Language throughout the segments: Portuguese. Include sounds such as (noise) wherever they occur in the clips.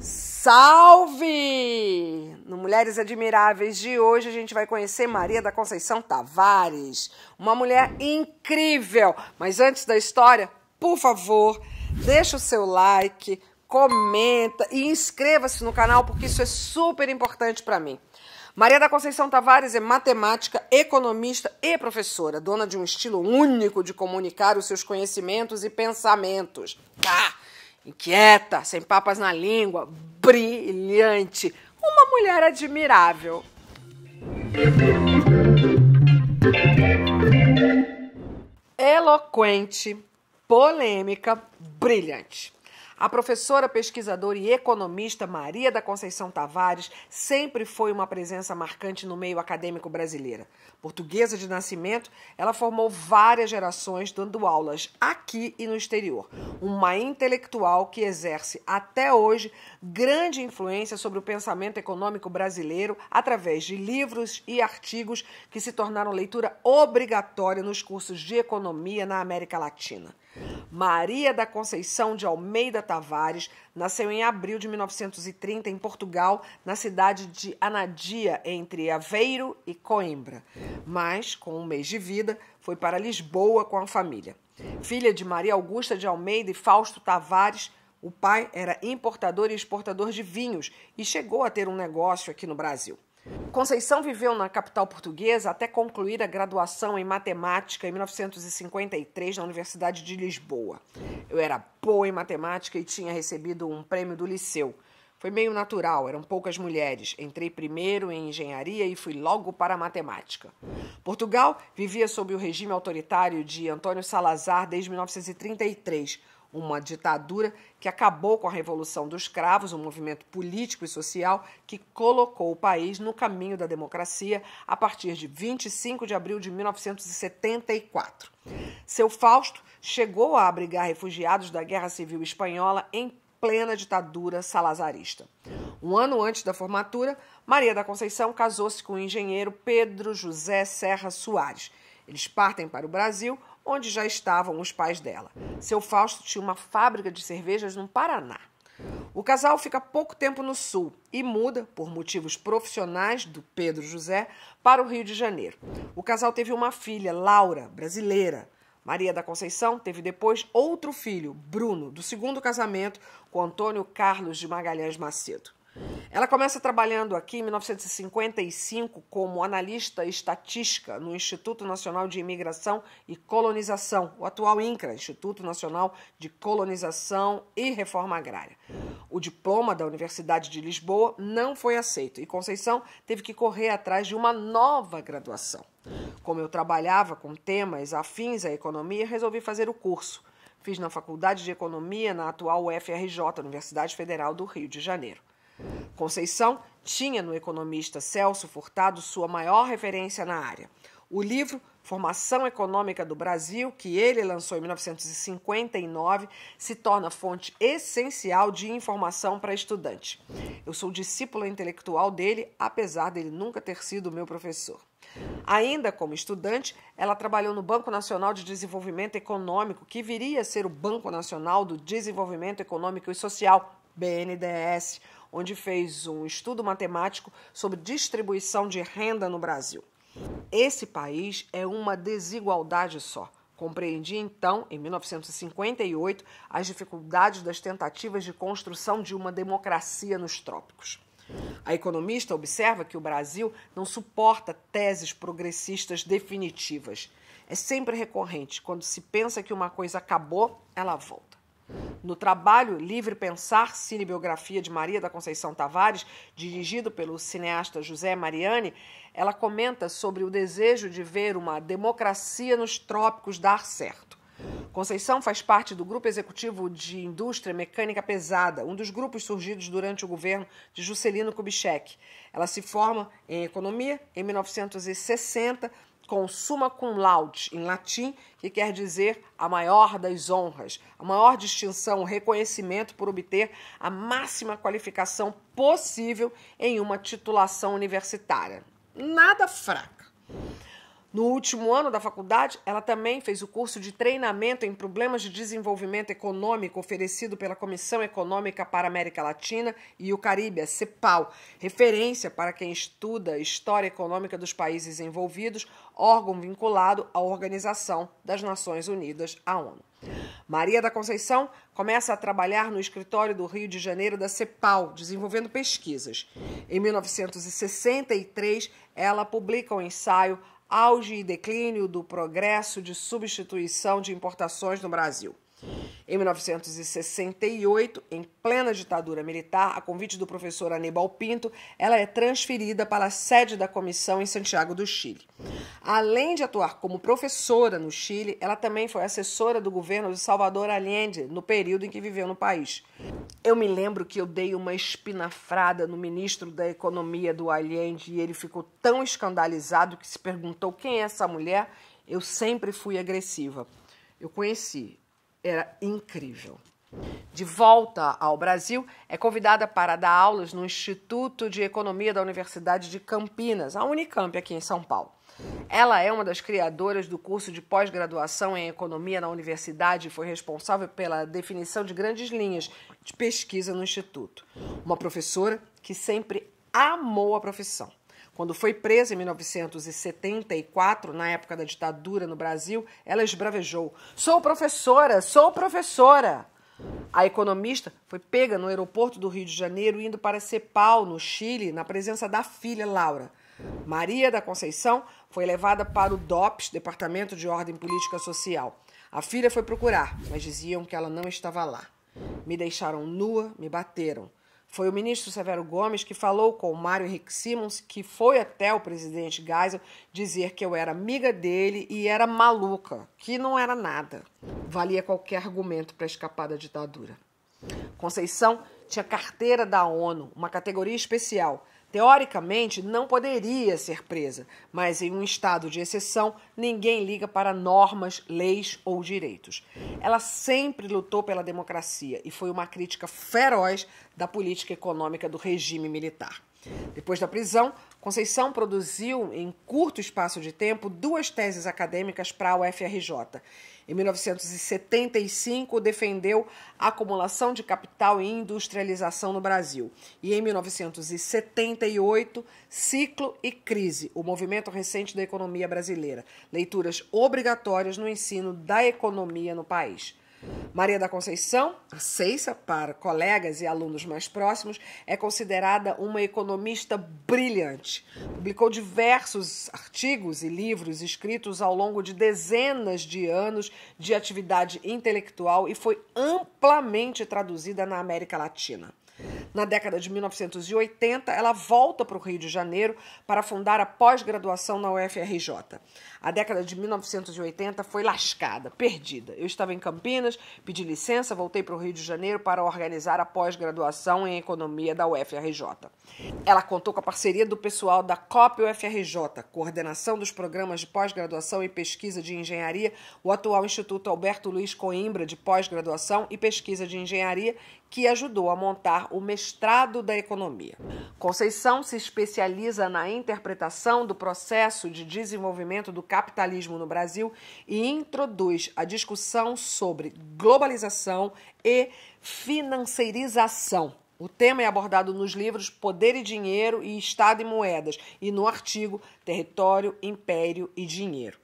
Salve! No Mulheres Admiráveis de hoje a gente vai conhecer Maria da Conceição Tavares, uma mulher incrível. Mas antes da história, por favor, deixa o seu like, comenta e inscreva-se no canal porque isso é super importante para mim. Maria da Conceição Tavares é matemática, economista e professora, dona de um estilo único de comunicar os seus conhecimentos e pensamentos. Ah! inquieta, sem papas na língua, brilhante, uma mulher admirável. Eloquente, polêmica, brilhante. A professora, pesquisadora e economista Maria da Conceição Tavares sempre foi uma presença marcante no meio acadêmico brasileiro. Portuguesa de nascimento, ela formou várias gerações dando aulas aqui e no exterior. Uma intelectual que exerce até hoje grande influência sobre o pensamento econômico brasileiro através de livros e artigos que se tornaram leitura obrigatória nos cursos de economia na América Latina. Maria da Conceição de Almeida Tavares nasceu em abril de 1930 em Portugal, na cidade de Anadia, entre Aveiro e Coimbra. Mas, com um mês de vida, foi para Lisboa com a família. Filha de Maria Augusta de Almeida e Fausto Tavares, o pai era importador e exportador de vinhos e chegou a ter um negócio aqui no Brasil. Conceição viveu na capital portuguesa até concluir a graduação em matemática em 1953 na Universidade de Lisboa. Eu era boa em matemática e tinha recebido um prêmio do liceu. Foi meio natural, eram poucas mulheres. Entrei primeiro em engenharia e fui logo para a matemática. Portugal vivia sob o regime autoritário de Antônio Salazar desde 1933 uma ditadura que acabou com a Revolução dos Cravos, um movimento político e social que colocou o país no caminho da democracia a partir de 25 de abril de 1974. Seu Fausto chegou a abrigar refugiados da Guerra Civil Espanhola em plena ditadura salazarista. Um ano antes da formatura, Maria da Conceição casou-se com o engenheiro Pedro José Serra Soares. Eles partem para o Brasil, onde já estavam os pais dela. Seu Fausto tinha uma fábrica de cervejas no Paraná. O casal fica pouco tempo no sul e muda, por motivos profissionais do Pedro José, para o Rio de Janeiro. O casal teve uma filha, Laura, brasileira. Maria da Conceição teve depois outro filho, Bruno, do segundo casamento com Antônio Carlos de Magalhães Macedo. Ela começa trabalhando aqui em 1955 como analista estatística no Instituto Nacional de Imigração e Colonização, o atual INCRA, Instituto Nacional de Colonização e Reforma Agrária. O diploma da Universidade de Lisboa não foi aceito e Conceição teve que correr atrás de uma nova graduação. Como eu trabalhava com temas afins à economia, resolvi fazer o curso. Fiz na Faculdade de Economia, na atual UFRJ, Universidade Federal do Rio de Janeiro. Conceição tinha no economista Celso Furtado sua maior referência na área. O livro Formação Econômica do Brasil, que ele lançou em 1959, se torna fonte essencial de informação para estudante. Eu sou discípula intelectual dele, apesar dele nunca ter sido meu professor. Ainda como estudante, ela trabalhou no Banco Nacional de Desenvolvimento Econômico, que viria a ser o Banco Nacional do Desenvolvimento Econômico e Social, BNDES onde fez um estudo matemático sobre distribuição de renda no Brasil. Esse país é uma desigualdade só. Compreendi então, em 1958, as dificuldades das tentativas de construção de uma democracia nos trópicos. A economista observa que o Brasil não suporta teses progressistas definitivas. É sempre recorrente. Quando se pensa que uma coisa acabou, ela volta. No trabalho Livre Pensar, cinebiografia de Maria da Conceição Tavares, dirigido pelo cineasta José Mariani, ela comenta sobre o desejo de ver uma democracia nos trópicos dar certo. Conceição faz parte do grupo executivo de indústria mecânica pesada, um dos grupos surgidos durante o governo de Juscelino Kubitschek. Ela se forma em economia em 1960 com laud cum laude, em latim, que quer dizer a maior das honras, a maior distinção, o reconhecimento por obter a máxima qualificação possível em uma titulação universitária. Nada fraca. No último ano da faculdade, ela também fez o curso de treinamento em problemas de desenvolvimento econômico oferecido pela Comissão Econômica para a América Latina e o Caribe, a CEPAL, referência para quem estuda história econômica dos países envolvidos, órgão vinculado à Organização das Nações Unidas, a ONU. Maria da Conceição começa a trabalhar no escritório do Rio de Janeiro da CEPAL, desenvolvendo pesquisas. Em 1963, ela publica o um ensaio auge e declínio do progresso de substituição de importações no Brasil. Em 1968, em plena ditadura militar, a convite do professor Aníbal Pinto, ela é transferida para a sede da comissão em Santiago do Chile. Além de atuar como professora no Chile, ela também foi assessora do governo de Salvador Allende no período em que viveu no país. Eu me lembro que eu dei uma espinafrada no ministro da Economia do Allende e ele ficou tão escandalizado que se perguntou quem é essa mulher. Eu sempre fui agressiva. Eu conheci era incrível. De volta ao Brasil, é convidada para dar aulas no Instituto de Economia da Universidade de Campinas, a Unicamp, aqui em São Paulo. Ela é uma das criadoras do curso de pós-graduação em Economia na Universidade e foi responsável pela definição de grandes linhas de pesquisa no Instituto. Uma professora que sempre amou a profissão. Quando foi presa em 1974, na época da ditadura no Brasil, ela esbravejou: Sou professora, sou professora. A economista foi pega no aeroporto do Rio de Janeiro, indo para Cepal, no Chile, na presença da filha Laura. Maria da Conceição foi levada para o DOPS, Departamento de Ordem Política Social. A filha foi procurar, mas diziam que ela não estava lá. Me deixaram nua, me bateram. Foi o ministro Severo Gomes que falou com o Mário Henrique Simons, que foi até o presidente Geisel dizer que eu era amiga dele e era maluca, que não era nada. Valia qualquer argumento para escapar da ditadura. Conceição tinha carteira da ONU, uma categoria especial, Teoricamente, não poderia ser presa, mas em um estado de exceção, ninguém liga para normas, leis ou direitos. Ela sempre lutou pela democracia e foi uma crítica feroz da política econômica do regime militar. Depois da prisão, Conceição produziu, em curto espaço de tempo, duas teses acadêmicas para a UFRJ em 1975, defendeu a acumulação de capital e industrialização no Brasil. E em 1978, Ciclo e Crise, o movimento recente da economia brasileira. Leituras obrigatórias no ensino da economia no país. Maria da Conceição, a Ceissa, para colegas e alunos mais próximos, é considerada uma economista brilhante. Publicou diversos artigos e livros escritos ao longo de dezenas de anos de atividade intelectual e foi amplamente traduzida na América Latina. Na década de 1980, ela volta para o Rio de Janeiro para fundar a pós-graduação na UFRJ. A década de 1980 foi lascada, perdida. Eu estava em Campinas, pedi licença, voltei para o Rio de Janeiro para organizar a pós-graduação em Economia da UFRJ. Ela contou com a parceria do pessoal da COP UFRJ, Coordenação dos Programas de Pós-Graduação e Pesquisa de Engenharia, o atual Instituto Alberto Luiz Coimbra de Pós-Graduação e Pesquisa de Engenharia, que ajudou a montar o mestrado da economia. Conceição se especializa na interpretação do processo de desenvolvimento do capitalismo no Brasil e introduz a discussão sobre globalização e financeirização. O tema é abordado nos livros Poder e Dinheiro e Estado e Moedas e no artigo Território, Império e Dinheiro.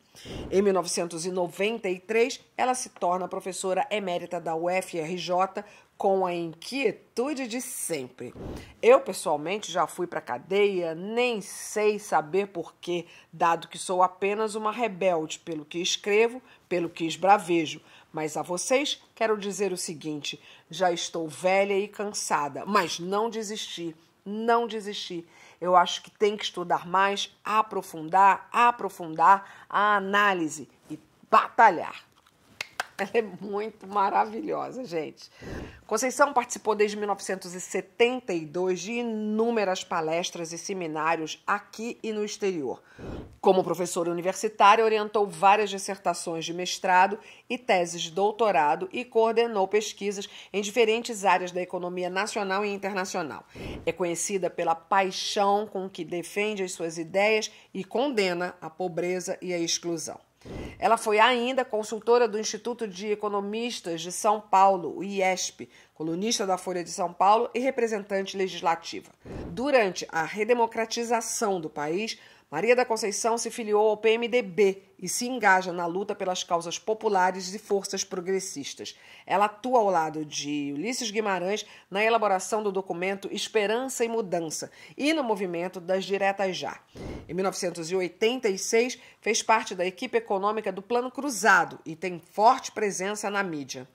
Em 1993, ela se torna professora emérita da UFRJ com a inquietude de sempre. Eu, pessoalmente, já fui para cadeia, nem sei saber porquê, dado que sou apenas uma rebelde pelo que escrevo, pelo que esbravejo. Mas a vocês quero dizer o seguinte: já estou velha e cansada, mas não desisti não desistir. Eu acho que tem que estudar mais, aprofundar, aprofundar a análise e batalhar. (laughs) Ela é muito maravilhosa, gente. Conceição participou desde 1972 de inúmeras palestras e seminários aqui e no exterior. Como professora universitária, orientou várias dissertações de mestrado e teses de doutorado e coordenou pesquisas em diferentes áreas da economia nacional e internacional. É conhecida pela paixão com que defende as suas ideias e condena a pobreza e a exclusão. Ela foi ainda consultora do Instituto de Economistas de São Paulo, o IESP, colunista da Folha de São Paulo e representante legislativa. Durante a redemocratização do país, Maria da Conceição se filiou ao PMDB e se engaja na luta pelas causas populares e forças progressistas. Ela atua ao lado de Ulisses Guimarães na elaboração do documento Esperança e Mudança e no movimento das Diretas Já. Em 1986, fez parte da equipe econômica do Plano Cruzado e tem forte presença na mídia.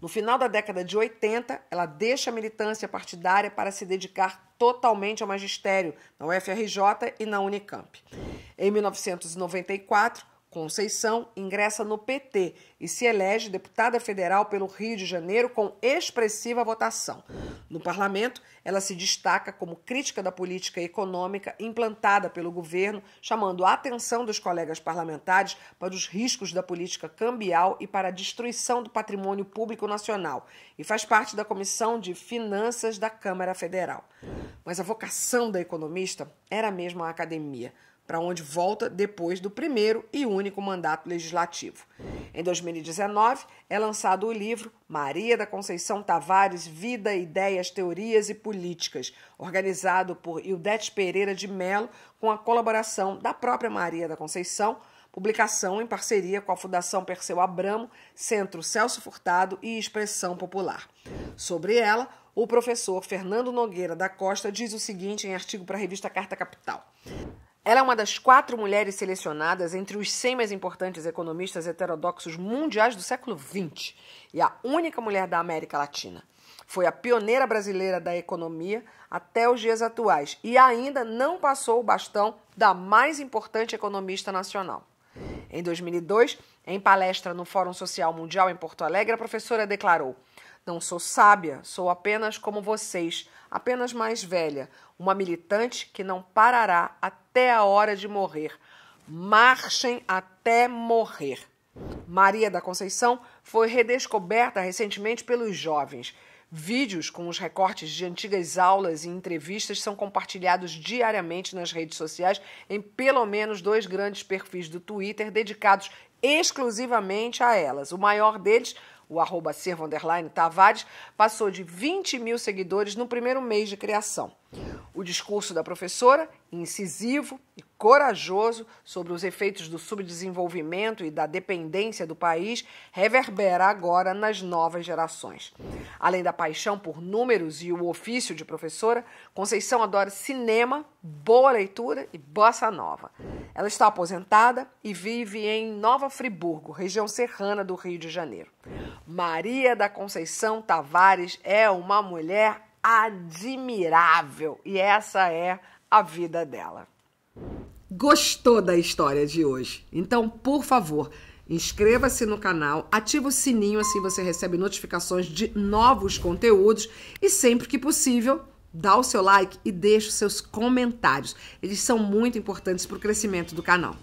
No final da década de 80, ela deixa a militância partidária para se dedicar totalmente ao magistério na UFRJ e na Unicamp. Em 1994, Conceição ingressa no PT e se elege deputada federal pelo Rio de Janeiro com expressiva votação. No parlamento, ela se destaca como crítica da política econômica implantada pelo governo, chamando a atenção dos colegas parlamentares para os riscos da política cambial e para a destruição do patrimônio público nacional, e faz parte da Comissão de Finanças da Câmara Federal. Mas a vocação da economista era mesmo a academia para onde volta depois do primeiro e único mandato legislativo. Em 2019, é lançado o livro Maria da Conceição Tavares: Vida, Ideias, Teorias e Políticas, organizado por Ildete Pereira de Mello, com a colaboração da própria Maria da Conceição, publicação em parceria com a Fundação Perseu Abramo, Centro Celso Furtado e Expressão Popular. Sobre ela, o professor Fernando Nogueira da Costa diz o seguinte em artigo para a revista Carta Capital. Ela é uma das quatro mulheres selecionadas entre os 100 mais importantes economistas heterodoxos mundiais do século XX e a única mulher da América Latina. Foi a pioneira brasileira da economia até os dias atuais e ainda não passou o bastão da mais importante economista nacional. Em 2002, em palestra no Fórum Social Mundial em Porto Alegre, a professora declarou: não sou sábia, sou apenas como vocês, apenas mais velha, uma militante que não parará até a hora de morrer. Marchem até morrer. Maria da Conceição foi redescoberta recentemente pelos jovens. Vídeos com os recortes de antigas aulas e entrevistas são compartilhados diariamente nas redes sociais em pelo menos dois grandes perfis do Twitter dedicados exclusivamente a elas. O maior deles o arroba servo Tavares, passou de 20 mil seguidores no primeiro mês de criação. O discurso da professora, incisivo e corajoso sobre os efeitos do subdesenvolvimento e da dependência do país, reverbera agora nas novas gerações. Além da paixão por números e o ofício de professora, Conceição adora cinema, boa leitura e bossa nova. Ela está aposentada e vive em Nova Friburgo, região serrana do Rio de Janeiro. Maria da Conceição Tavares é uma mulher admirável. E essa é a vida dela. Gostou da história de hoje? Então, por favor, Inscreva-se no canal, ativa o sininho, assim você recebe notificações de novos conteúdos e sempre que possível, dá o seu like e deixe os seus comentários. Eles são muito importantes para o crescimento do canal.